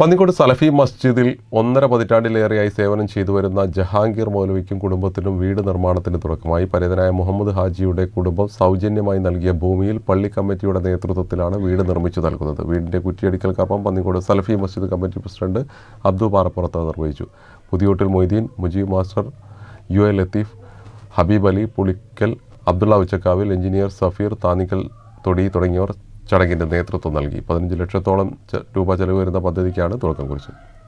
പന്നിക്കോട് സലഫി മസ്ജിദിൽ ഒന്നര പതിറ്റാണ്ടിലേറെയായി സേവനം ചെയ്തു വരുന്ന ജഹാംഗീർ മൗലവിക്കും കുടുംബത്തിനും വീട് നിർമ്മാണത്തിന് തുടക്കമായി പരേതനായ മുഹമ്മദ് ഹാജിയുടെ കുടുംബം സൗജന്യമായി നൽകിയ ഭൂമിയിൽ പള്ളി കമ്മിറ്റിയുടെ നേതൃത്വത്തിലാണ് വീട് നിർമ്മിച്ചു നൽകുന്നത് വീടിൻ്റെ കുറ്റിയടിക്കൽക്കപ്പം പന്നിക്കോട് സലഫി മസ്ജിദ് കമ്മിറ്റി പ്രസിഡന്റ് അബ്ദു പാറപ്പുറത്ത് നിർവഹിച്ചു Puthiyottil Moideen Mujeeb master U A Latheef Habeeb Ali Pulikkal Abdulla Uchakkavil engineer Safeer Thanikkal Thodi തുടങ്ങിയവർ ചടങ്ങിന്റെ നേതൃത്വം നൽകി പതിനഞ്ച് ലക്ഷത്തോളം രൂപ ചെലവ് വരുന്ന പദ്ധതിക്കാണ് തുടക്കം കുറിച്ചത്